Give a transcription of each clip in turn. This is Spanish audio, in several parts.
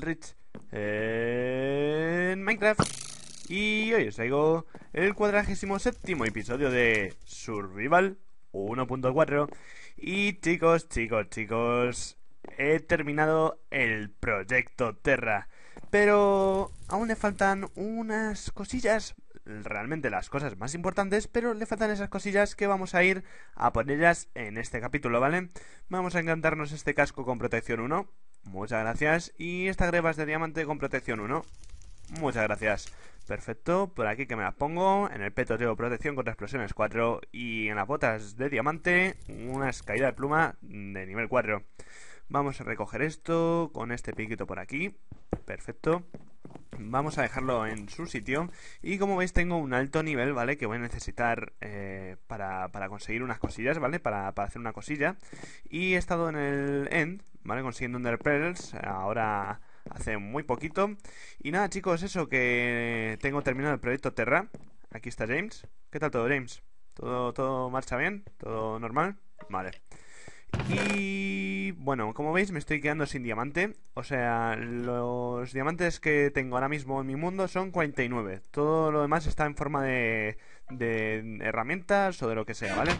Rich en Minecraft y hoy os traigo el cuadragésimo séptimo episodio de Survival 1.4 y chicos, chicos, chicos, he terminado el proyecto Terra pero aún le faltan unas cosillas realmente las cosas más importantes, pero le faltan esas cosillas que vamos a ir a ponerlas en este capítulo, ¿vale? Vamos a encantarnos este casco con protección 1, Muchas gracias. Y estas grebas de diamante con protección 1. Muchas gracias. Perfecto, por aquí que me las pongo. En el peto tengo protección contra explosiones 4. Y en las botas de diamante, Una caída de pluma de nivel 4. Vamos a recoger esto con este piquito por aquí. Perfecto. Vamos a dejarlo en su sitio. Y como veis tengo un alto nivel, ¿vale? Que voy a necesitar eh, para, conseguir unas cosillas, ¿vale? Para, para hacer una cosilla. Y he estado en el end ¿vale? Consiguiendo Under ahora hace muy poquito. Y nada, chicos, eso que tengo terminado el proyecto Terra. Aquí está James. ¿Qué tal todo, James? ¿Todo, todo marcha bien? ¿Todo normal? Vale. Y bueno, como veis me estoy quedando sin diamante. O sea, los diamantes que tengo ahora mismo en mi mundo son 49. Todo lo demás está en forma de, de herramientas o de lo que sea, ¿vale?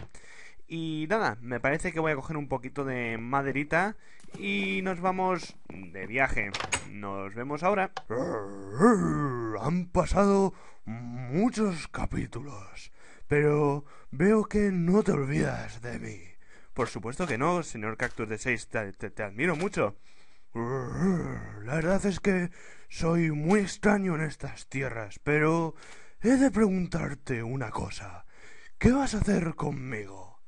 Y nada, me parece que voy a coger un poquito de maderita y nos vamos de viaje. Nos vemos ahora. Han pasado muchos capítulos, pero veo que no te olvidas de mí. Por supuesto que no, señor Cactus de Seis. te, admiro mucho. La verdad es que soy muy extraño en estas tierras, pero he de preguntarte una cosa. ¿Qué vas a hacer conmigo?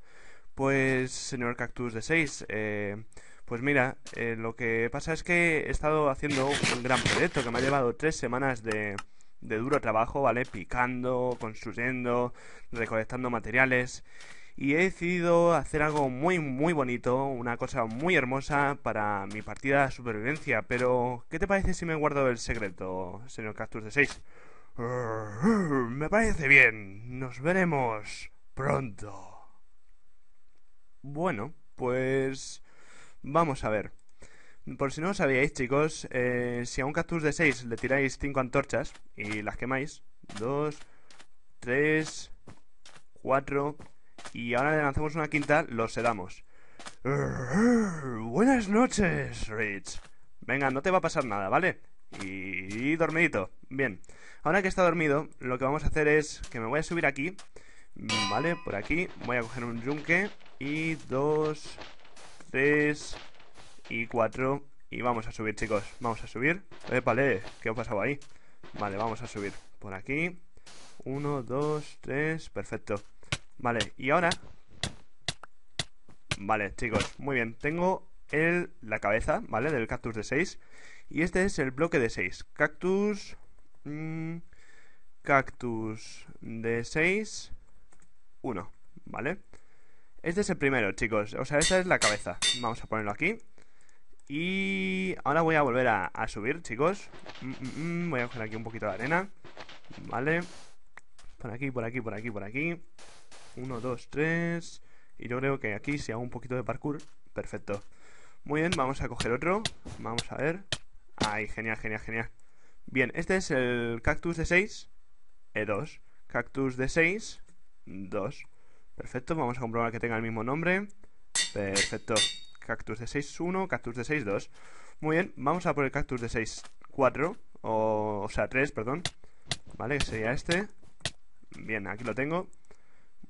Pues, señor Cactus de Seis... eh, pues mira, eh, lo que pasa es que he estado haciendo un gran proyecto que me ha llevado tres semanas de, de duro trabajo, ¿vale? Picando, construyendo, recolectando materiales. Y he decidido hacer algo muy, muy bonito, una cosa muy hermosa para mi partida de supervivencia. Pero, ¿qué te parece si me guardo el secreto, señor Cactus de 6? Me parece bien. Nos veremos pronto. Bueno, pues... Vamos a ver. Por si no lo sabíais, chicos, eh, si a un cactus de 6 le tiráis 5 antorchas y las quemáis, 2, 3, 4, y ahora le lanzamos una quinta, lo sedamos. Buenas noches, Rich. Venga, no te va a pasar nada, ¿vale? Y dormidito. Bien. Ahora que está dormido, lo que vamos a hacer es que me voy a subir aquí. Vale, por aquí. Voy a coger un yunque. Y dos, 3 y 4 y vamos a subir, chicos. Vamos a subir. vale, ¿qué ha pasado ahí? Vale, vamos a subir por aquí. 1, 2, 3, perfecto. Vale, y ahora... Vale, chicos, muy bien. Tengo el, la cabeza, ¿vale? Del cactus de 6. Y este es el bloque de 6. Cactus... Mm, cactus de 6. 1, ¿vale? Este es el primero, chicos. O sea, esta es la cabeza. Vamos a ponerlo aquí. Y ahora voy a volver a, subir, chicos. Mm, mm, mm. voy a coger aquí un poquito de arena. Vale. Por aquí, por aquí, por aquí, por aquí. Uno, dos, tres. Y yo creo que aquí si hago un poquito de parkour, perfecto. Muy bien, vamos a coger otro. Vamos a ver. Ay, genial, genial, genial. Bien, este es el cactus de 6. E2. Cactus de 6. Dos Perfecto, vamos a comprobar que tenga el mismo nombre. Perfecto. Cactus de 6.1, cactus de 6.2. Muy bien, vamos a por el cactus de 6.4, o, o sea, 3, perdón. Vale, que sería este. Bien, aquí lo tengo.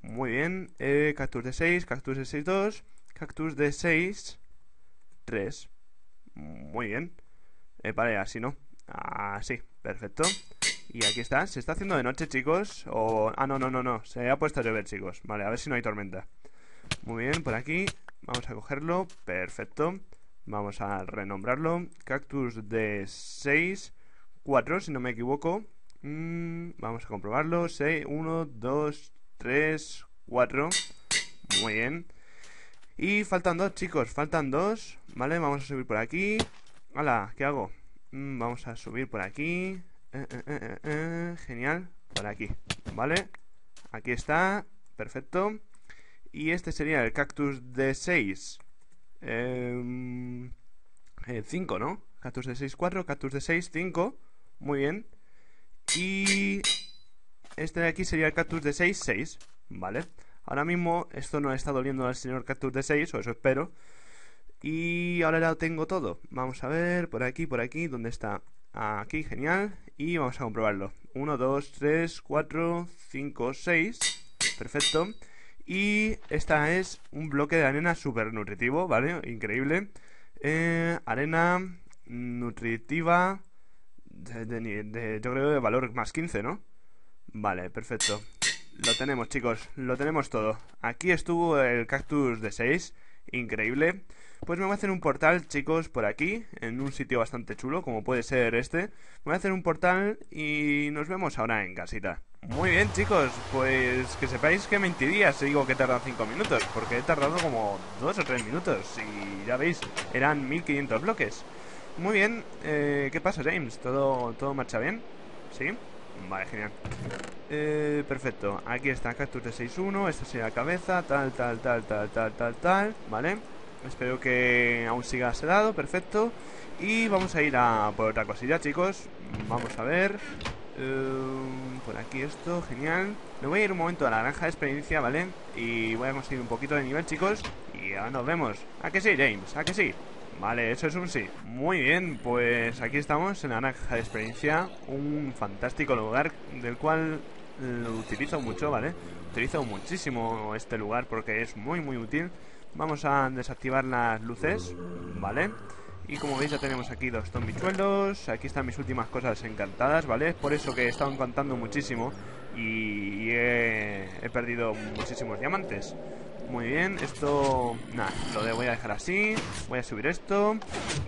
Muy bien, eh, cactus de 6, cactus de 6.2, cactus de 6, 3. Muy bien. Eh, vale, así no. Así, perfecto. Y aquí está. Se está haciendo de noche, chicos. O... Ah, no, no, no, no. Se ha puesto a llover, chicos. Vale, a ver si no hay tormenta. Muy bien, por aquí. Vamos a cogerlo. Perfecto. Vamos a renombrarlo. Cactus de 6, 4, si no me equivoco. Mm, vamos a comprobarlo. 6, 1, 2, 3, 4. Muy bien. Y faltan dos, chicos. Faltan dos. Vale, vamos a subir por aquí. Hala, ¿qué hago? Mm, vamos a subir por aquí. Eh, eh, eh, genial, Por aquí, ¿vale? Aquí está, perfecto. Y este sería el cactus de 6. 5, em, ¿no? Cactus de 6, 4, cactus de 6, 5. Muy bien. Y este de aquí sería el cactus de 6, 6, ¿vale? Ahora mismo esto no está doliendo al señor cactus de 6, o eso espero. Y ahora ya lo tengo todo. Vamos a ver, por aquí, por aquí, ¿dónde está? Aquí, genial. Y vamos a comprobarlo. 1, 2, 3, 4, 5, 6. Perfecto. Y esta es un bloque de arena súper nutritivo, ¿vale? Increíble. Eh, arena nutritiva yo creo de valor más 15, ¿no? Vale, perfecto. Lo tenemos, chicos. Lo tenemos todo. Aquí estuvo el cactus de 6. Increíble. Pues me voy a hacer un portal, chicos, por aquí, en un sitio bastante chulo, como puede ser este. Me voy a hacer un portal y nos vemos ahora en casita. Muy bien, chicos, pues que sepáis que mentiría si digo que tardan 5 minutos, porque he tardado como 2 o 3 minutos, y ya veis, eran 1500 bloques. Muy bien, eh, ¿qué pasa, James? ¿Todo, ¿Todo marcha bien? ¿Sí? Vale, genial. Eh, perfecto, aquí está, cactus de 6-1, esta sería la cabeza, tal, tal, tal, tal, tal, tal, tal, ¿vale? vale Espero que aún siga sedado, perfecto. Y vamos a ir a por otra cosilla, chicos. Vamos a ver. Eh, por aquí esto, genial. Me voy a ir un momento a la granja de experiencia, ¿vale? Y voy a conseguir un poquito de nivel, chicos. Y ahora nos vemos. ¿A que sí, James? ¿A que sí? Vale, eso es un sí. Muy bien, pues aquí estamos en la granja de experiencia. Un fantástico lugar del cual lo utilizo mucho, ¿vale? Utilizo muchísimo este lugar porque es muy, muy útil. Vamos a desactivar las luces, ¿vale? Y como veis ya tenemos aquí dos zombichuelos, aquí están mis últimas cosas encantadas, ¿vale? por eso que he estado encantando muchísimo y he, perdido muchísimos diamantes. Muy bien, esto... Nada, lo voy a dejar así, voy a subir esto.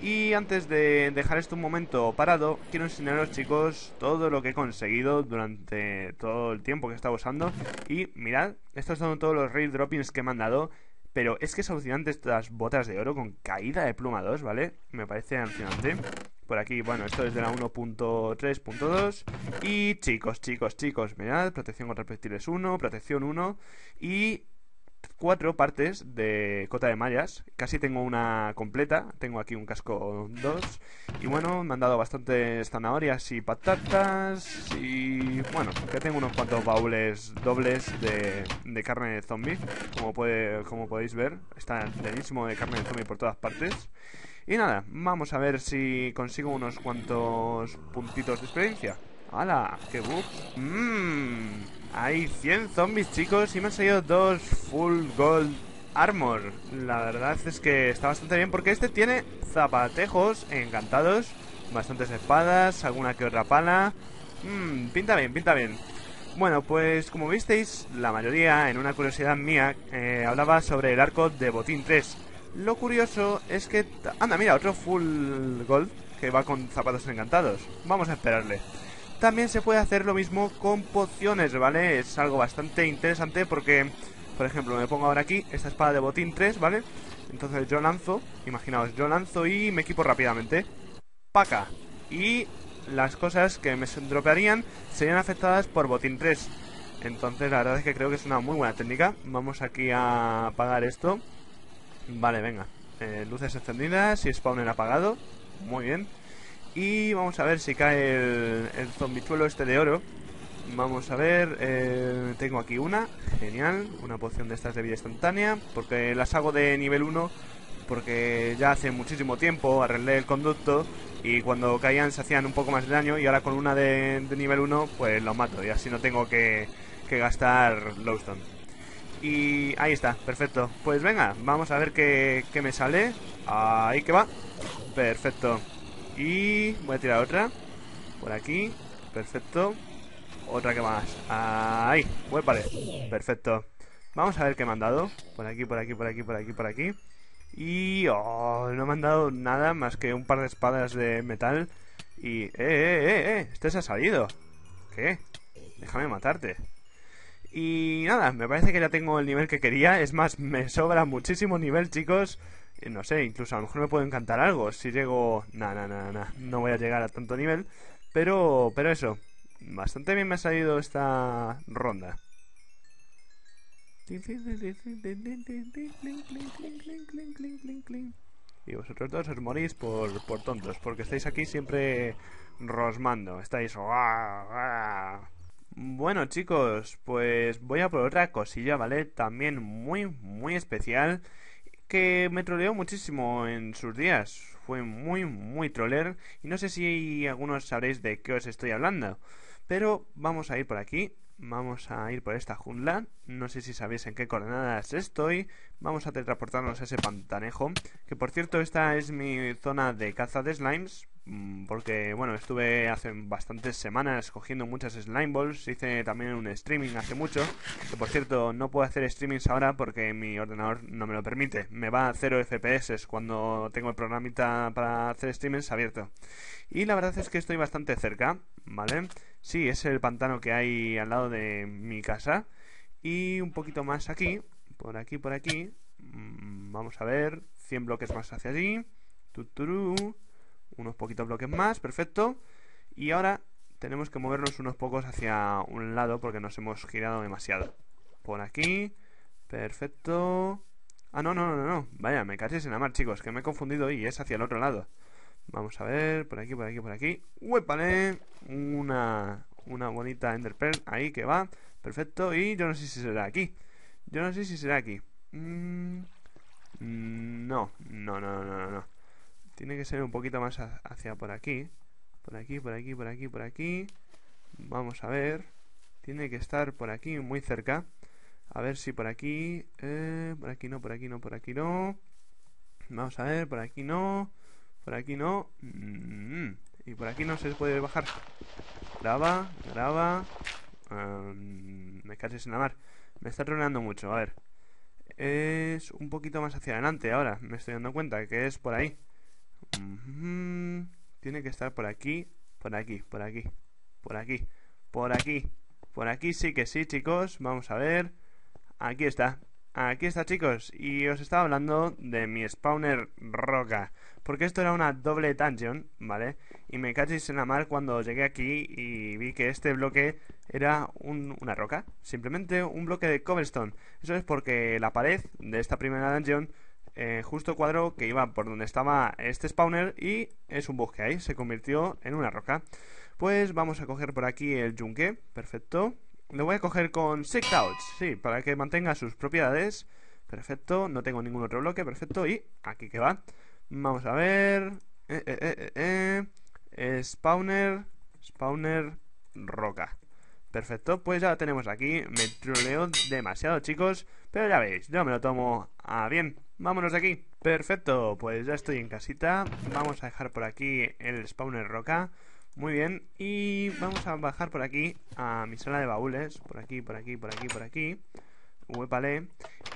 Y antes de dejar esto un momento parado, quiero enseñaros chicos todo lo que he conseguido durante todo el tiempo que he estado usando. Y mirad, estos son todos los red droppings que me han dado pero es que es alucinante estas botas de oro con caída de pluma 2, ¿vale? Me parece alucinante. Por aquí, bueno, esto es de la 1.3.2. Y chicos, chicos, chicos, mirad, protección contra reptiles 1, protección 1. Y cuatro partes de Cota de Mallas. Casi tengo una completa. Tengo aquí un casco 2. Y bueno, me han dado bastantes zanahorias y patatas. Y bueno, que tengo unos cuantos baúles dobles de, carne de zombie. Como, puede, como podéis ver, está llenísimo de carne de zombie por todas partes. Y nada, vamos a ver si consigo unos cuantos puntitos de experiencia. ¡Hala! ¡Qué bug! ¡Mmm! Hay 100 zombies, chicos, y me han salido dos Full Gold Armor. La verdad es que está bastante bien porque este tiene zapatejos encantados, bastantes espadas, alguna que otra pala. Mmm, pinta bien, pinta bien. Bueno, pues como visteis, la mayoría, en una curiosidad mía, eh, hablaba sobre el arco de Botín 3. Lo curioso es que... Anda, mira, otro Full Gold que va con zapatos encantados. Vamos a esperarle. También se puede hacer lo mismo con pociones, ¿vale? Es algo bastante interesante porque, por ejemplo, me pongo ahora aquí esta espada de botín 3, ¿vale? Entonces yo lanzo, imaginaos, yo lanzo y me equipo rápidamente. Paca. Y las cosas que me dropearían serían afectadas por botín 3. Entonces la verdad es que creo que es una muy buena técnica. Vamos aquí a apagar esto. Vale, venga. Eh, luces encendidas y spawner apagado. Muy bien. Y vamos a ver si cae el, zombichuelo este de oro. Vamos a ver, eh, tengo aquí una, genial, una poción de estas de vida instantánea, porque las hago de nivel 1, porque ya hace muchísimo tiempo arreglé el conducto y cuando caían se hacían un poco más de daño y ahora con una de, nivel 1 pues lo mato y así no tengo que, que gastar lowstone. Y ahí está, perfecto. Pues venga, vamos a ver qué, qué me sale. Ahí que va. Perfecto. Y voy a tirar otra. Por aquí. Perfecto. Otra que más. Ahí. Buen pared Perfecto. Vamos a ver qué me han dado. Por aquí, por aquí, por aquí, por aquí, por aquí. Y... Oh, no me han dado nada más que un par de espadas de metal. Y... Eh, ¡Eh, eh, eh, eh! Este se ha salido. ¿Qué? Déjame matarte. Y nada, me parece que ya tengo el nivel que quería. Es más, me sobra muchísimo nivel, chicos no sé, incluso a lo mejor me puede encantar algo. Si llego, na, nah nah, no voy a llegar a tanto nivel. Pero, pero eso, bastante bien me ha salido esta ronda. Y vosotros dos os morís por, por tontos, porque estáis aquí siempre rosmando, estáis... Bueno chicos, pues voy a por otra cosilla, ¿vale? También muy, muy especial que me troleó muchísimo en sus días. Fue muy, muy troler. Y no sé si algunos sabréis de qué os estoy hablando. Pero vamos a ir por aquí. Vamos a ir por esta jungla. No sé si sabéis en qué coordenadas estoy. Vamos a teletransportarnos a ese pantanejo. Que por cierto, esta es mi zona de caza de slimes. Mm, porque bueno, estuve hace bastantes semanas cogiendo muchas slime balls, hice también un streaming hace mucho, que por cierto no puedo hacer streamings ahora porque mi ordenador no me lo permite, me va a 0 FPS cuando tengo el programita para hacer streamings abierto. Y la verdad es que estoy bastante cerca, ¿vale? Sí, es el pantano que hay al lado de mi casa y un poquito más aquí, por aquí, por aquí, mm, vamos a ver, 100 bloques más hacia allí, tuturú unos poquitos bloques más, perfecto. Y ahora tenemos que movernos unos pocos hacia un lado porque nos hemos girado demasiado. Por aquí, perfecto. Ah, no, no, no, no. Vaya, me caché en amar chicos, que me he confundido y es hacia el otro lado. Vamos a ver, por aquí, por aquí, por aquí. ¡Huepale! Una, una bonita Enderpearl ahí que va. Perfecto. Y yo no sé si será aquí. Yo no sé si será aquí. Mm, mm, no, no, no, no, no, no. Tiene que ser un poquito más hacia por aquí. Por aquí, por aquí, por aquí, por aquí. Vamos a ver. Tiene que estar por aquí, muy cerca. A ver si por aquí... Eh, por aquí no, por aquí no, por aquí no. Vamos a ver, por aquí no. Por aquí no. Mm-hmm. y por aquí no se puede bajar. Graba, graba. me caches en la mar. Me está troleando mucho, a ver. Es un poquito más hacia adelante ahora. Me estoy dando cuenta que es por ahí. Tiene que estar por aquí, por aquí, por aquí, por aquí, por aquí. Por aquí sí que sí, chicos. Vamos a ver. Aquí está. Aquí está, chicos. Y os estaba hablando de mi spawner roca. Porque esto era una doble dungeon, ¿vale? Y me cachéis en la mar cuando llegué aquí y vi que este bloque era una roca. Simplemente un bloque de cobblestone. Eso es porque la pared de esta primera dungeon eh, justo cuadro que iba por donde estaba este spawner y es un bosque ahí, se convirtió en una roca. Pues vamos a coger por aquí el yunque, perfecto. Lo voy a coger con Sick Touch. sí, para que mantenga sus propiedades. Perfecto, no tengo ningún otro bloque, perfecto. Y aquí que va. Vamos a ver. Eh, eh, spawner, spawner, roca. Perfecto, pues ya lo tenemos aquí. Me troleo demasiado, chicos. Pero ya veis, yo me lo tomo a bien. Vámonos de aquí. Perfecto, pues ya estoy en casita. Vamos a dejar por aquí el spawner roca. Muy bien, y vamos a bajar por aquí a mi sala de baúles. Por aquí, por aquí, por aquí, por aquí. Vale.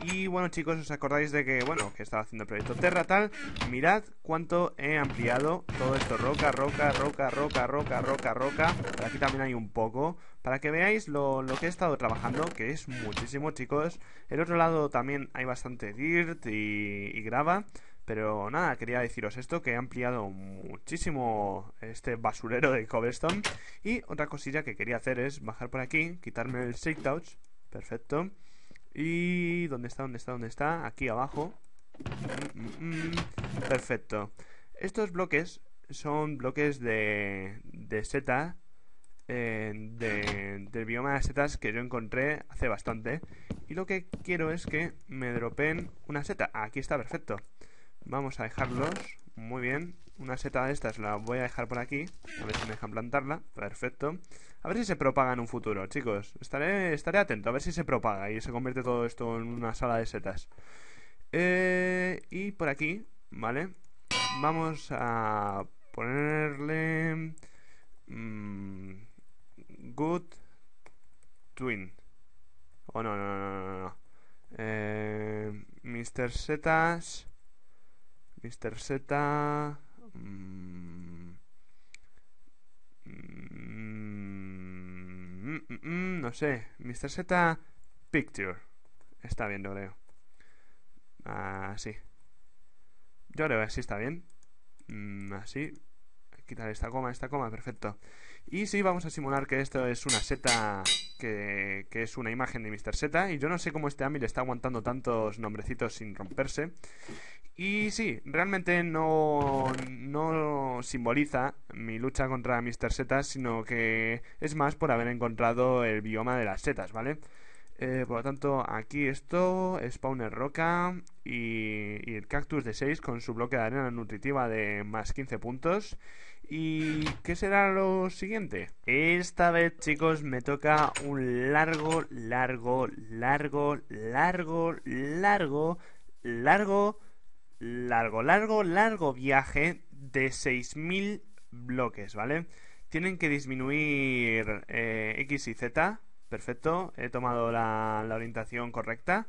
Y bueno chicos, os acordáis de que, bueno, que estaba haciendo el proyecto Terra tal Mirad cuánto he ampliado todo esto Roca, roca, roca, roca, roca, roca, roca aquí también hay un poco Para que veáis lo, que he estado trabajando Que es muchísimo chicos El otro lado también hay bastante dirt y, grava pero nada, quería deciros esto, que he ampliado muchísimo este basurero de cobblestone. Y otra cosilla que quería hacer es bajar por aquí, quitarme el shake Perfecto. Y... ¿Dónde está? ¿Dónde está? ¿Dónde está? Aquí abajo. Mm, mm, mm. Perfecto. Estos bloques son bloques de, de seta, eh, de, del bioma de setas que yo encontré hace bastante. Y lo que quiero es que me dropen una seta. Aquí está, perfecto. Vamos a dejarlos. Muy bien. Una seta de estas la voy a dejar por aquí. A ver si me dejan plantarla. Perfecto. A ver si se propaga en un futuro, chicos. Estaré, estaré atento a ver si se propaga y se convierte todo esto en una sala de setas. Eh, y por aquí, ¿vale? Vamos a ponerle... Mmm, good Twin. Oh, no, no, no, no. no. Eh, Mr. Setas... Mr. Z. Mm, mm, mm, no sé. Mr. Z Picture. Está bien, yo creo. Así. Ah, yo creo que así está bien. Así. Quitar esta coma, esta coma, perfecto. Y sí, vamos a simular que esto es una seta, que, es una imagen de Mr. Z Y yo no sé cómo este Ami le está aguantando tantos nombrecitos sin romperse. Y sí, realmente no, no simboliza mi lucha contra Mr. Setas, sino que es más por haber encontrado el bioma de las setas, ¿vale? Eh, por lo tanto, aquí esto, spawner roca y, y el cactus de 6 con su bloque de arena nutritiva de más 15 puntos. ¿Y qué será lo siguiente? Esta vez, chicos, me toca un largo, largo, largo, largo, largo, largo largo, largo, largo viaje de 6.000 bloques, ¿vale? Tienen que disminuir eh, X y Z, perfecto, he tomado la, la orientación correcta.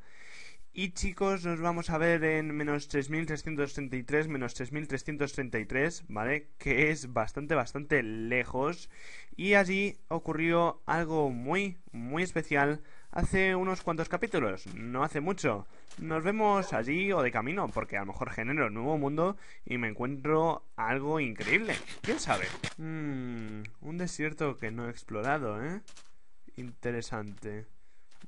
Y chicos, nos vamos a ver en menos 3.333, menos 3.333, ¿vale? Que es bastante, bastante lejos. Y allí ocurrió algo muy, muy especial hace unos cuantos capítulos, no hace mucho. Nos vemos allí o de camino, porque a lo mejor genero un nuevo mundo y me encuentro algo increíble. ¿Quién sabe? Mm, un desierto que no he explorado, ¿eh? Interesante.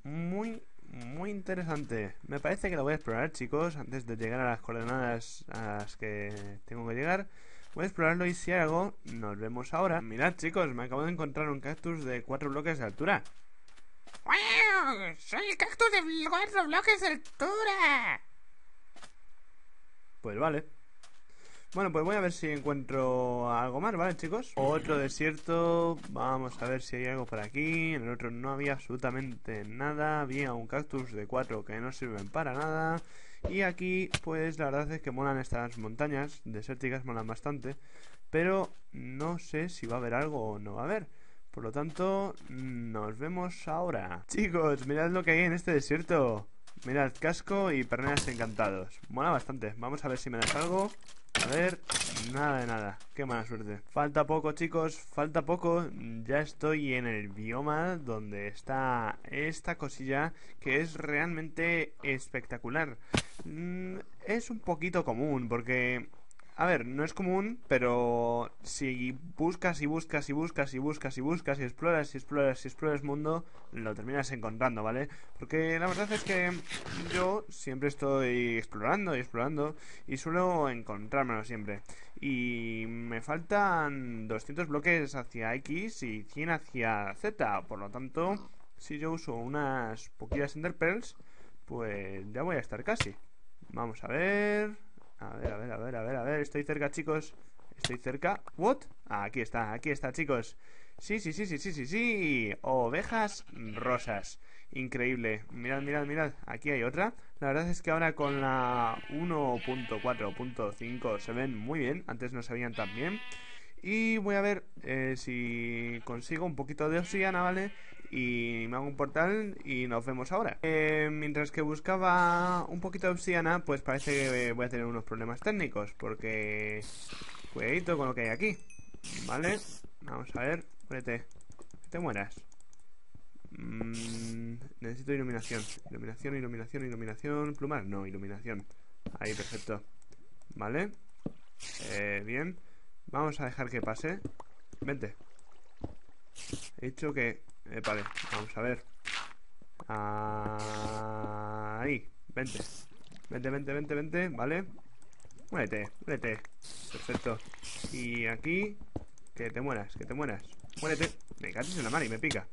Muy, muy interesante. Me parece que lo voy a explorar, chicos, antes de llegar a las coordenadas a las que tengo que llegar. Voy a explorarlo y si algo nos vemos ahora. Mirad, chicos, me acabo de encontrar un cactus de cuatro bloques de altura. ¡Wow! ¡Soy el cactus de cuatro bloques de altura! Pues vale. Bueno, pues voy a ver si encuentro algo más, ¿vale, chicos? Otro desierto. Vamos a ver si hay algo por aquí. En el otro no había absolutamente nada. Había un cactus de cuatro que no sirven para nada. Y aquí, pues la verdad es que molan estas montañas. Desérticas molan bastante. Pero no sé si va a haber algo o no va a haber. Por lo tanto, nos vemos ahora. Chicos, mirad lo que hay en este desierto. Mirad, casco y perneras encantados. Mola bastante. Vamos a ver si me das algo. A ver, nada de nada. Qué mala suerte. Falta poco, chicos. Falta poco. Ya estoy en el bioma donde está esta cosilla que es realmente espectacular. Mm, es un poquito común porque a ver, no es común, pero si buscas y buscas y buscas y buscas y buscas y exploras y exploras y exploras mundo, lo terminas encontrando, ¿vale? Porque la verdad es que yo siempre estoy explorando y explorando y suelo encontrármelo siempre. Y me faltan 200 bloques hacia X y 100 hacia Z, por lo tanto, si yo uso unas poquitas Ender Pearls, pues ya voy a estar casi. Vamos a ver... A ver, a ver, a ver, a ver, a ver. Estoy cerca, chicos. Estoy cerca. ¿What? Aquí está, aquí está, chicos. Sí, sí, sí, sí, sí, sí, sí. Ovejas rosas. Increíble. Mirad, mirad, mirad. Aquí hay otra. La verdad es que ahora con la 1.4.5 se ven muy bien. Antes no se veían tan bien. Y voy a ver eh, si consigo un poquito de obsidiana, ¿vale? y me hago un portal y nos vemos ahora. Eh, mientras que buscaba un poquito de obsidiana, pues parece que voy a tener unos problemas técnicos, porque... Cuidadito con lo que hay aquí. Vale, vamos a ver, vete, que te mueras. Mm, necesito iluminación, iluminación, iluminación, iluminación, plumar, no, iluminación. Ahí, perfecto. Vale, eh, bien, vamos a dejar que pase. Vente. He dicho que vale, vamos a ver. Ahí, vente. Vente, vente, vente, vente, vale. Muérete, muérete. Perfecto. Y aquí, que te mueras, que te mueras. Muérete. Me cates en la mano y me pica.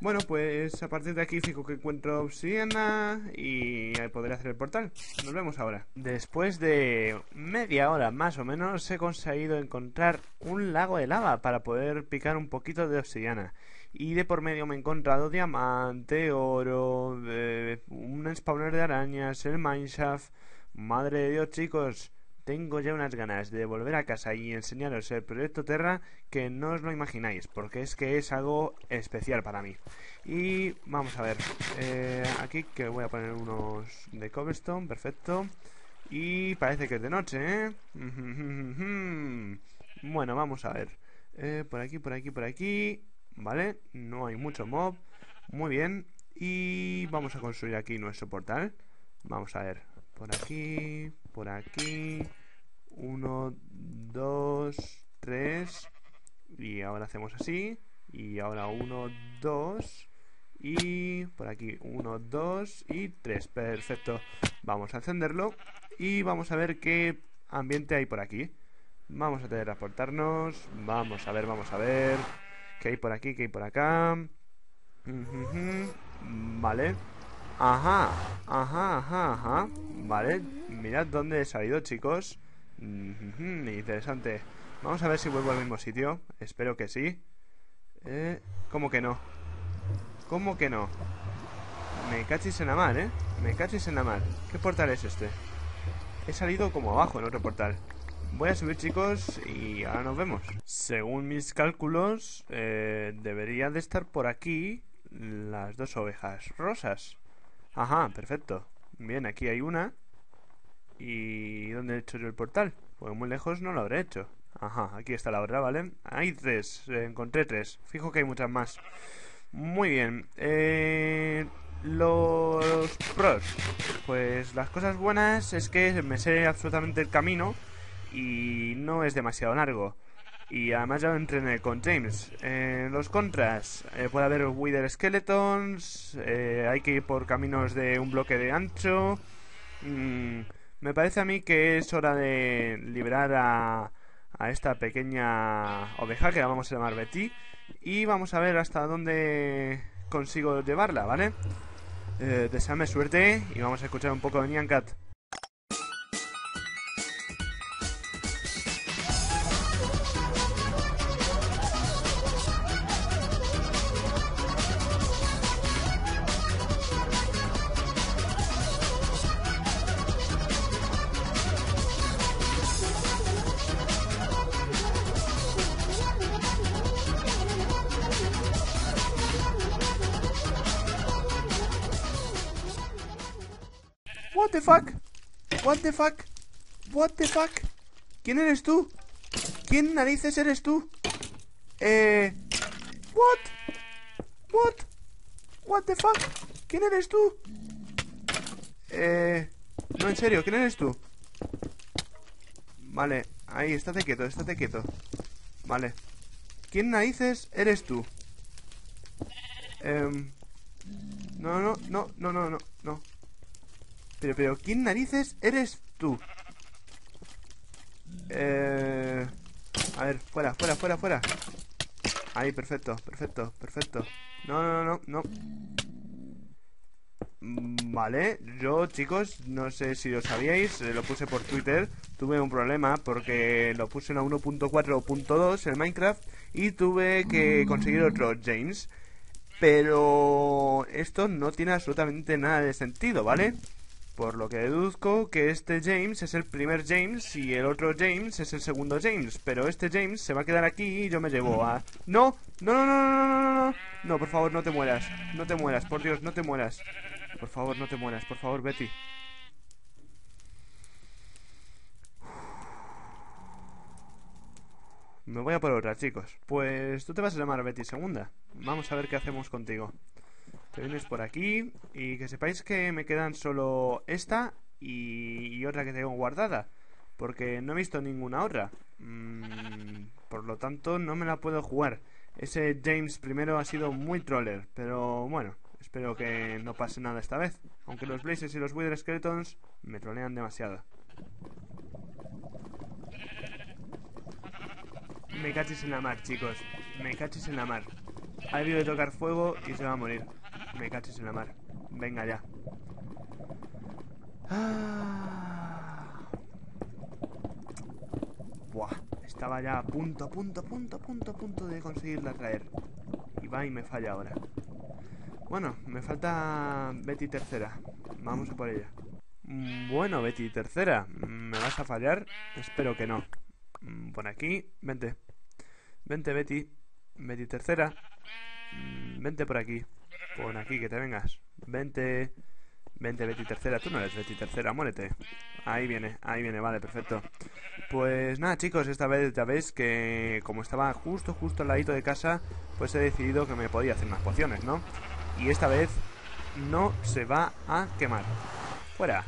Bueno, pues a partir de aquí fijo que encuentro obsidiana y podré hacer el portal. Nos vemos ahora. Después de media hora más o menos he conseguido encontrar un lago de lava para poder picar un poquito de obsidiana. Y de por medio me he encontrado diamante, oro, eh, un spawner de arañas, el mineshaft. Madre de Dios, chicos. Tengo ya unas ganas de volver a casa y enseñaros el proyecto Terra que no os lo imagináis, porque es que es algo especial para mí. Y vamos a ver, eh, aquí que voy a poner unos de cobblestone, perfecto. Y parece que es de noche, ¿eh? bueno, vamos a ver. Eh, por aquí, por aquí, por aquí. ¿vale? No hay mucho mob. Muy bien. Y vamos a construir aquí nuestro portal. Vamos a ver. Por aquí, por aquí. Uno, dos, tres. Y ahora hacemos así. Y ahora uno, dos. Y por aquí uno, dos y tres. Perfecto. Vamos a encenderlo. Y vamos a ver qué ambiente hay por aquí. Vamos a teletransportarnos. Vamos a ver, vamos a ver. Que hay por aquí, que hay por acá. Vale. Ajá, ajá, ajá, ajá. Vale, mirad dónde he salido, chicos. Interesante. Vamos a ver si vuelvo al mismo sitio. Espero que sí. Eh, ¿Cómo que no? ¿Cómo que no? Me cachis en la mar, ¿eh? Me cachis en la mar. ¿Qué portal es este? He salido como abajo en otro portal. Voy a subir chicos y ahora nos vemos. Según mis cálculos, eh, debería de estar por aquí las dos ovejas rosas. Ajá, perfecto. Bien, aquí hay una. ¿Y dónde he hecho yo el portal? Pues muy lejos no lo habré hecho. Ajá, aquí está la otra, ¿vale? Hay tres, eh, encontré tres. Fijo que hay muchas más. Muy bien. Eh, los pros. Pues las cosas buenas es que me sé absolutamente el camino y no es demasiado largo. Y además ya entrené con James. en eh, los contras, eh, puede haber Wither Skeletons, eh, hay que ir por caminos de un bloque de ancho. Mm, me parece a mí que es hora de liberar a, a esta pequeña oveja que la vamos a llamar Betty. Y vamos a ver hasta dónde consigo llevarla, ¿vale? Eh, deseame suerte y vamos a escuchar un poco de Nyan Cat. the fuck? What the fuck? ¿Quién eres tú? ¿Quién narices eres tú? Eh... What? What? What the fuck? ¿Quién eres tú? Eh... No, en serio, ¿quién eres tú? Vale, ahí, estate quieto, estate quieto Vale ¿Quién narices eres tú? Eh... No, no, no, no, no, no, no pero, pero, ¿quién narices eres tú? Eh... A ver, fuera, fuera, fuera, fuera. Ahí, perfecto, perfecto, perfecto. No, no, no, no. Mm, vale, yo chicos, no sé si lo sabíais, eh, lo puse por Twitter, tuve un problema porque lo puse en la 1.4.2 en Minecraft y tuve que conseguir otro James. Pero esto no tiene absolutamente nada de sentido, ¿vale? Por lo que deduzco que este James es el primer James y el otro James es el segundo James. Pero este James se va a quedar aquí y yo me llevo a... ¡No! ¡No, no, no, no, no, no! No, por favor, no te mueras. No te mueras, por Dios, no te mueras. Por favor, no te mueras. Por favor, Betty. Me voy a por otra, chicos. Pues tú te vas a llamar Betty Segunda. Vamos a ver qué hacemos contigo. Te vienes por aquí y que sepáis que me quedan solo esta y, otra que tengo guardada. Porque no he visto ninguna otra. Mm, por lo tanto, no me la puedo jugar. Ese James primero ha sido muy troller, pero bueno, espero que no pase nada esta vez. Aunque los Blazes y los Wither Skeletons me trolean demasiado. Me cachis en la mar, chicos. Me cachis en la mar. Ha debido de tocar fuego y se va a morir. Me caches en la mar. Venga ya. Ah. Buah, estaba ya a punto, punto, punto, punto, punto de conseguirla traer. Y va y me falla ahora. Bueno, me falta Betty tercera. Vamos a por ella. Mm, bueno, Betty tercera, ¿me vas a fallar? Espero que no. Mm, por aquí, vente. Vente, Betty. Betty tercera. Mm, vente por aquí. por aquí que te vengas. Vente. Vente, Betty Tercera. Tú no eres Betty Tercera, muérete. Ahí viene, ahí viene, vale, perfecto. Pues nada, chicos, esta vez ya veis que como estaba justo, justo al ladito de casa, pues he decidido que me podía hacer unas pociones, ¿no? Y esta vez no se va a quemar. Fuera.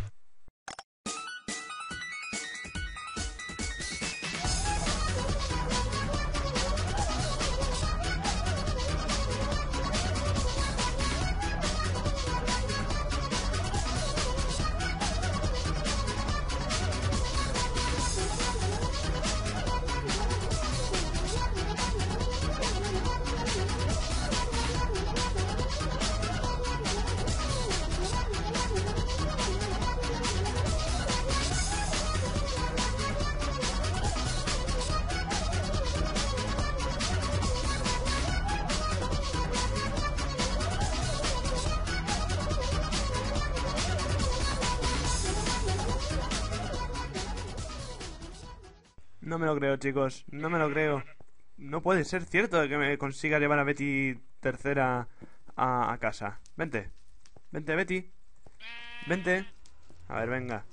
creo, chicos. No me lo creo. No puede ser cierto que me consiga llevar a Betty tercera a, a casa. Vente. Vente, Betty. Vente. A ver, venga.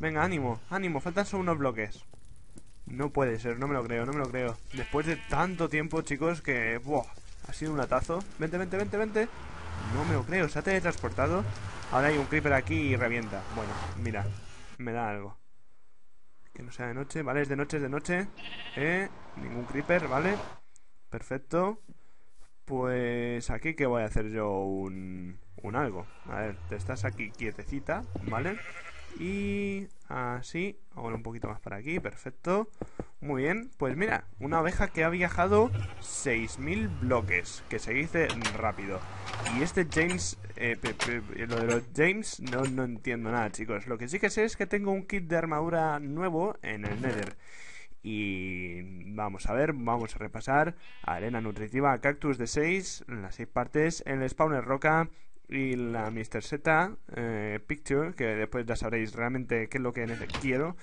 Venga, ánimo, ánimo. Faltan solo unos bloques. No puede ser, no me lo creo, no me lo creo. Después de tanto tiempo, chicos, que... Buah, ha sido un atazo. Vente, vente, vente, vente. No me lo creo, se ha teletransportado. Ahora hay un creeper aquí y revienta. Bueno, mira, me da algo. Que no sea de noche, ¿vale? Es de noche, es de noche. ¿Eh? Ningún creeper, ¿vale? Perfecto. Pues aquí que voy a hacer yo un, un algo. A ver, te estás aquí quietecita, ¿vale? vale y así, ahora un poquito más para aquí, perfecto. Muy bien, pues mira, una oveja que ha viajado 6.000 bloques, que se dice rápido. Y este James, eh, lo de los James no, no entiendo nada, chicos. Lo que sí que sé es que tengo un kit de armadura nuevo en el Nether. Y vamos a ver, vamos a repasar arena nutritiva, cactus de 6, las 6 partes, en el spawner roca, y la Mr. Z eh, Picture, que después ya sabréis realmente qué es lo que quiero.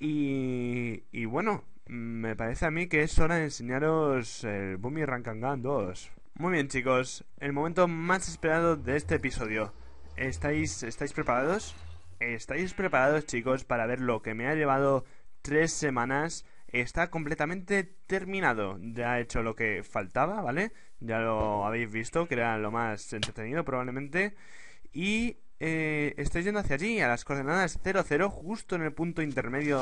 Y, bueno, me parece a mí que es hora de enseñaros el Boomy Rankangan 2. Muy bien chicos, el momento más esperado de este episodio. ¿Estáis, ¿Estáis preparados? ¿Estáis preparados chicos para ver lo que me ha llevado tres semanas está completamente terminado. Ya he hecho lo que faltaba, ¿vale? Ya lo habéis visto, que era lo más entretenido probablemente. Y eh, estoy yendo hacia allí, a las coordenadas 00, justo en el punto intermedio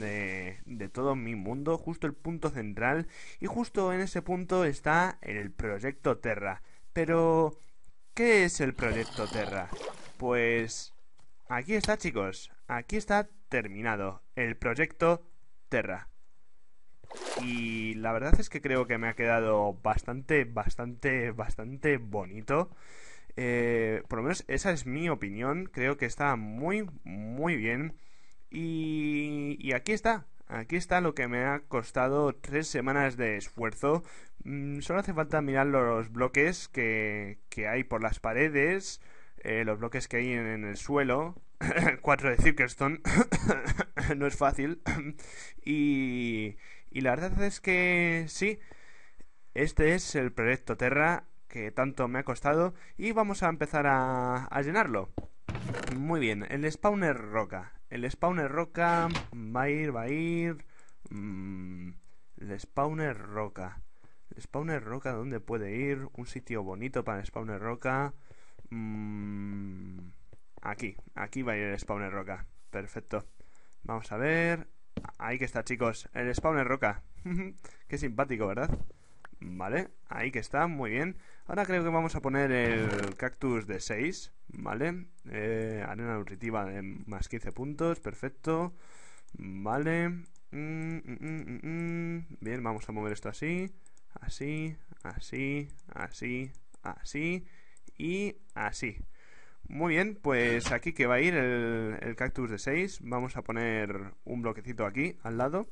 de, de todo mi mundo, justo el punto central. Y justo en ese punto está el proyecto Terra. Pero, ¿qué es el proyecto Terra? Pues... Aquí está, chicos. Aquí está terminado el proyecto Terra. Y la verdad es que creo que me ha quedado bastante, bastante, bastante bonito. Eh, por lo menos esa es mi opinión. Creo que está muy, muy bien. Y, y aquí está. Aquí está lo que me ha costado tres semanas de esfuerzo. Mm, solo hace falta mirar los bloques que, que hay por las paredes, eh, los bloques que hay en, el suelo. Cuatro de Zirkestone no es fácil. y, y la verdad es que sí, este es el proyecto Terra que tanto me ha costado y vamos a empezar a, llenarlo. Muy bien, el spawner roca. El spawner roca va a ir, va a ir... Mmm, el spawner roca. El spawner roca, ¿dónde puede ir? Un sitio bonito para el spawner roca. Mmm, aquí, aquí va a ir el spawner roca. Perfecto. Vamos a ver. Ahí que está, chicos. El spawner roca. Qué simpático, ¿verdad? Vale, ahí que está, muy bien. Ahora creo que vamos a poner el cactus de 6, ¿vale? Eh, arena nutritiva de más 15 puntos, perfecto. Vale. Mm, mm, mm, bien, vamos a mover esto así, así, así, así, así y así. Muy bien, pues aquí que va a ir el, cactus de 6. Vamos a poner un bloquecito aquí, al lado.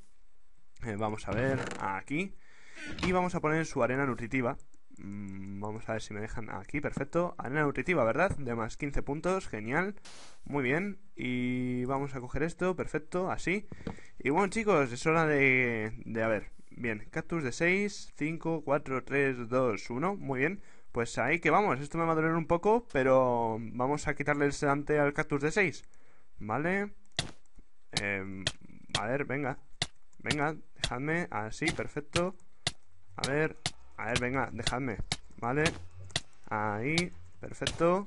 Eh, vamos a ver, aquí. Y vamos a poner su arena nutritiva. Mm, vamos a ver si me dejan aquí, perfecto. Arena nutritiva, ¿verdad? De más 15 puntos, genial. Muy bien. Y vamos a coger esto, perfecto, así. Y bueno, chicos, es hora de... de a ver. Bien, cactus de 6, 5, 4, 3, 2, 1. Muy bien. Pues ahí que vamos, esto me va a doler un poco, pero vamos a quitarle el sedante al cactus de 6. ¿Vale? Em, a ver, venga. Venga, dejadme. Así, perfecto. A ver, a ver, venga, dejadme. ¿Vale? Ahí, perfecto.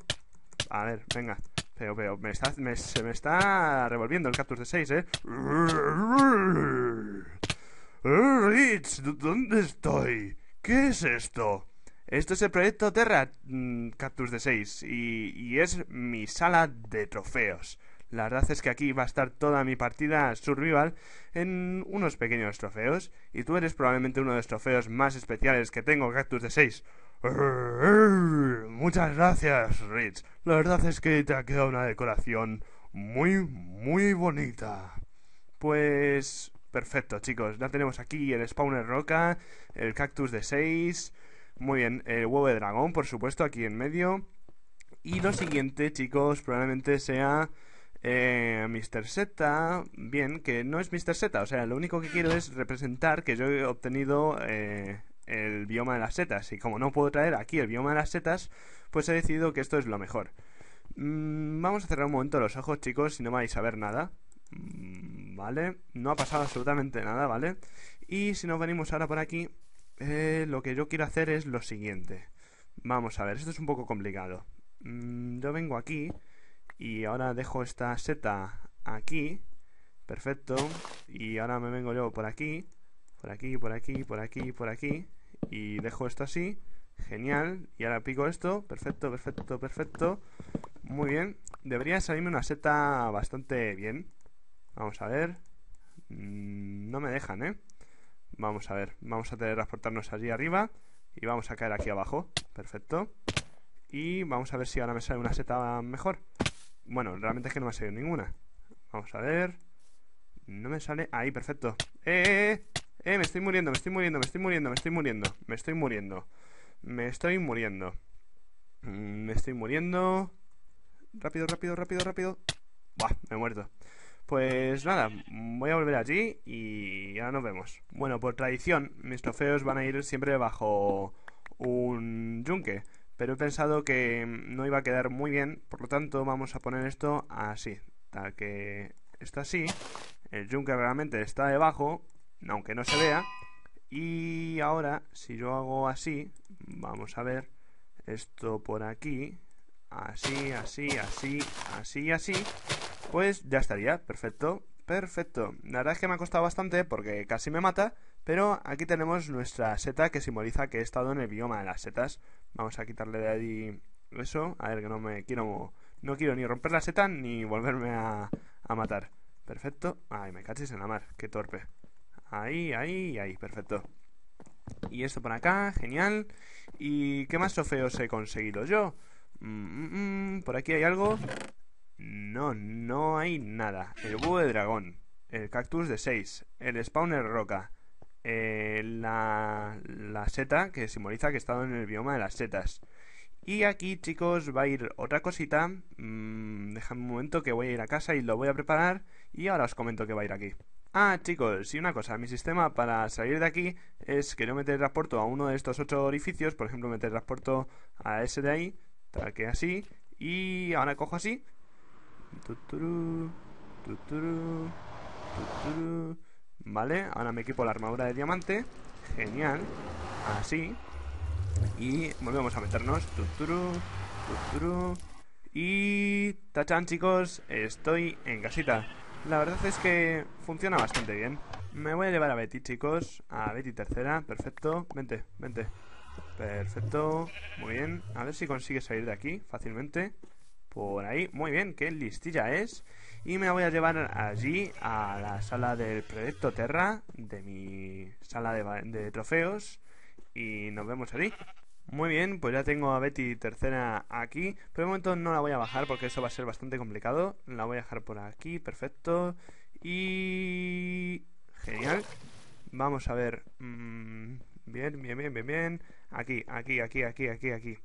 A ver, venga. Pero, pero, me se me está revolviendo el cactus de 6, ¿eh? Rich, ¿dónde estoy? ¿Qué es esto? Esto es el proyecto Terra mm, Cactus de 6 y, y, es mi sala de trofeos. La verdad es que aquí va a estar toda mi partida survival en unos pequeños trofeos y tú eres probablemente uno de los trofeos más especiales que tengo Cactus de 6. Muchas gracias, Rich. La verdad es que te ha quedado una decoración muy, muy bonita. Pues perfecto, chicos. Ya tenemos aquí el spawner roca, el cactus de 6 muy bien, el huevo de dragón, por supuesto, aquí en medio. Y lo siguiente, chicos, probablemente sea eh, Mr. Z. Bien, que no es Mr. Z, o sea, lo único que quiero es representar que yo he obtenido eh, el bioma de las setas. Y como no puedo traer aquí el bioma de las setas, pues he decidido que esto es lo mejor. Mm, vamos a cerrar un momento los ojos, chicos, si no vais a ver nada. Mm, vale, no ha pasado absolutamente nada, ¿vale? Y si nos venimos ahora por aquí, eh, lo que yo quiero hacer es lo siguiente. Vamos a ver, esto es un poco complicado. Mm, yo vengo aquí y ahora dejo esta seta aquí. Perfecto. Y ahora me vengo yo por aquí, por aquí, por aquí, por aquí, por aquí. Y dejo esto así. Genial. Y ahora pico esto. Perfecto, perfecto, perfecto. Muy bien. Debería salirme una seta bastante bien. Vamos a ver. Mm, no me dejan, ¿eh? Vamos a ver, vamos a teletransportarnos allí arriba y vamos a caer aquí abajo. Perfecto. Y vamos a ver si ahora me sale una seta mejor. Bueno, realmente es que no me ha salido ninguna. Vamos a ver. No me sale... Ahí, perfecto. ¡Eh, eh, eh! eh, eh me estoy muriendo, me estoy muriendo, me estoy muriendo, me estoy muriendo. Me estoy muriendo. Me estoy muriendo. Mm, me estoy muriendo. Rápido, rápido, rápido, rápido. Buah, me he muerto. Pues nada, mm, voy a volver allí y ya nos vemos. Bueno, por tradición, mis trofeos van a ir siempre bajo un yunque, pero he pensado que mm, no iba a quedar muy bien, por lo tanto vamos a poner esto así, tal que está así, el yunque realmente está debajo, aunque no se vea, y ahora si yo hago así, vamos a ver, esto por aquí, así, así, así, así así, pues ya estaría, perfecto, perfecto. La verdad es que me ha costado bastante porque casi me mata, pero aquí tenemos nuestra seta que simboliza que he estado en el bioma de las setas. Vamos a quitarle de ahí eso, a ver que no me quiero... No quiero ni romper la seta ni volverme a, matar. Perfecto. Ay, me cachis en la mar, qué torpe. Ahí, ahí, ahí, perfecto. Y esto por acá, genial. ¿Y qué más trofeos he conseguido yo? Mm, mm, mm, por aquí hay algo. No, no hay nada. El búho de dragón. El cactus de 6. El spawner roca. Eh, la, la seta que simboliza que he estado en el bioma de las setas. Y aquí, chicos, va a ir otra cosita. Mm, déjame un momento que voy a ir a casa y lo voy a preparar. Y ahora os comento que va a ir aquí. Ah, chicos, y una cosa, mi sistema para salir de aquí es que yo meter teletransporto a uno de estos ocho orificios, por ejemplo, meter teletransporto a ese de ahí, tal que así, y ahora cojo así, Vale, ahora me equipo la armadura de diamante. Genial. Así. Y volvemos a meternos. Y... Tachan chicos, estoy en casita. La verdad es que funciona bastante bien. Me voy a llevar a Betty, chicos. A Betty tercera, perfecto. Vente, vente. Perfecto. Muy bien. A ver si consigue salir de aquí fácilmente por ahí. Muy bien, qué listilla es. Y me la voy a llevar allí a la sala del proyecto Terra, de mi sala de, trofeos. Y nos vemos allí. Muy bien, pues ya tengo a Betty tercera aquí. Por el momento no la voy a bajar porque eso va a ser bastante complicado. La voy a dejar por aquí, perfecto. Y... Genial. Vamos a ver. Mm, bien, bien, bien, bien, bien. Aquí, aquí, aquí, aquí, aquí, aquí.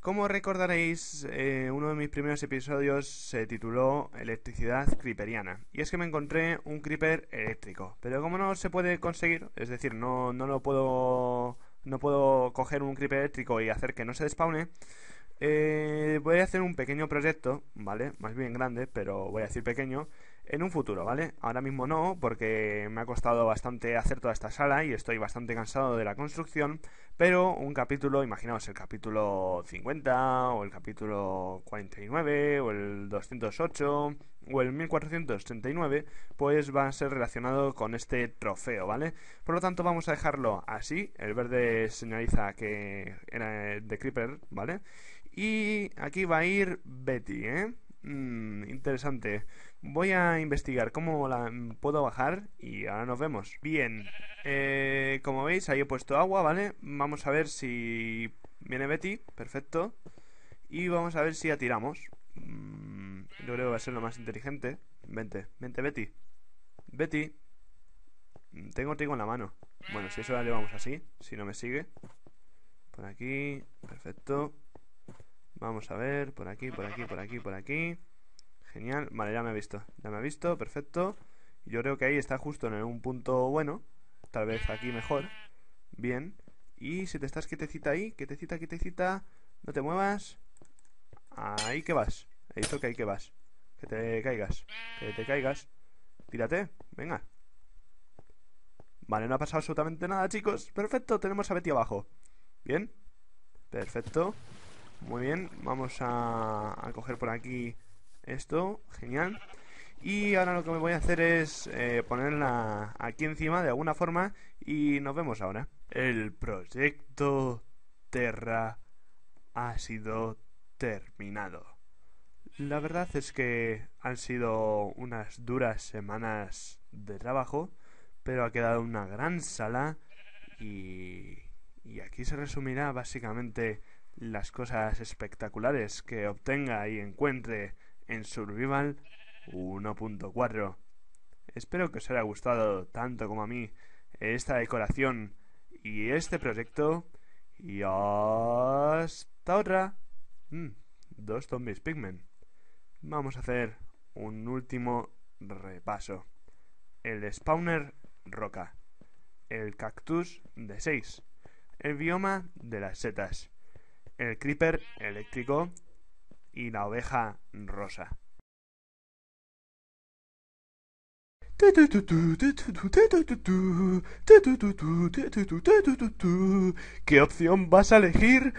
Como recordaréis, eh, uno de mis primeros episodios se tituló Electricidad Creeperiana. Y es que me encontré un creeper eléctrico. Pero como no se puede conseguir, es decir, no, lo puedo. No puedo coger un creeper eléctrico y hacer que no se despaune, eh, voy a hacer un pequeño proyecto, ¿vale? Más bien grande, pero voy a decir pequeño. En un futuro, ¿vale? Ahora mismo no, porque me ha costado bastante hacer toda esta sala y estoy bastante cansado de la construcción, pero un capítulo, imaginaos el capítulo 50 o el capítulo 49 o el 208 o el 1439, pues va a ser relacionado con este trofeo, ¿vale? Por lo tanto vamos a dejarlo así, el verde señaliza que era de Creeper, ¿vale? Y aquí va a ir Betty, ¿eh? Mmm, interesante. Voy a investigar cómo la puedo bajar y ahora nos vemos. Bien, eh, como veis ahí he puesto agua, ¿vale? Vamos a ver si viene Betty, perfecto. Y vamos a ver si atiramos. Mmm, yo creo que va a ser lo más inteligente. Vente, vente Betty. Betty. Mm, tengo trigo en la mano. Bueno, si eso le vamos así, si no me sigue. Por aquí, perfecto. Vamos a ver, por aquí, por aquí, por aquí, por aquí. Genial, vale, ya me ha visto, ya me ha visto, perfecto. Yo creo que ahí está justo en un punto bueno, tal vez aquí mejor. Bien, y si te estás quietecita ahí, quietecita, quietecita, no te muevas. Ahí que vas, he dicho que ahí que vas. Que te caigas, que te caigas. Tírate, venga. Vale, no ha pasado absolutamente nada, chicos. Perfecto, tenemos a Betty abajo. Bien, perfecto. Muy bien, vamos a, coger por aquí esto, genial. Y ahora lo que me voy a hacer es eh, ponerla aquí encima de alguna forma y nos vemos ahora. El proyecto Terra ha sido terminado. La verdad es que han sido unas duras semanas de trabajo, pero ha quedado una gran sala y, y aquí se resumirá básicamente las cosas espectaculares que obtenga y encuentre en Survival 1.4. Espero que os haya gustado tanto como a mí esta decoración y este proyecto. Y hasta otra. Mm, dos zombies pigmen. Vamos a hacer un último repaso. El spawner roca. El cactus de 6. El bioma de las setas el creeper eléctrico y la oveja rosa. ¿Qué opción vas a elegir?